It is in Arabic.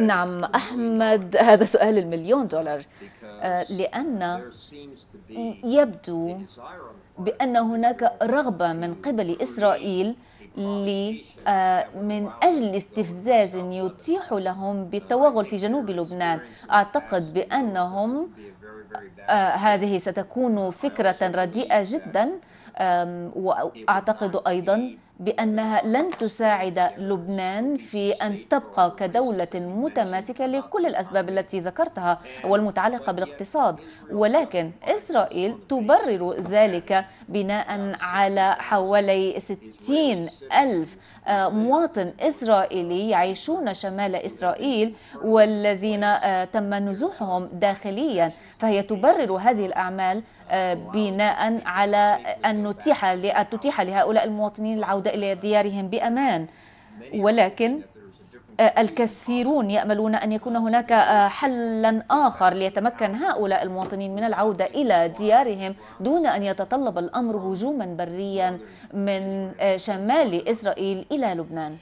نعم أحمد هذا سؤال المليون دولار أه، لأن يبدو بأن هناك رغبة من قبل إسرائيل أه، من أجل استفزاز يتيح لهم بالتوغل في جنوب لبنان أعتقد بأنهم أه، هذه ستكون فكرة رديئة جدا وأعتقد أيضا بأنها لن تساعد لبنان في أن تبقى كدولة متماسكة لكل الأسباب التي ذكرتها والمتعلقة بالاقتصاد ولكن إسرائيل تبرر ذلك بناء على حوالي 60 ألف آه، مواطن إسرائيلي يعيشون شمال إسرائيل والذين آه، تم نزوحهم داخليا فهي تبرر هذه الأعمال آه، بناء على أن نتيح تتيح لهؤلاء المواطنين العودة إلى ديارهم بأمان ولكن آه، الكثيرون يأملون أن يكون هناك آه، حلا آخر ليتمكن هؤلاء المواطنين من العودة إلى ديارهم دون أن يتطلب الأمر هجوما بريا من آه، شمال إسرائيل إلى لبنان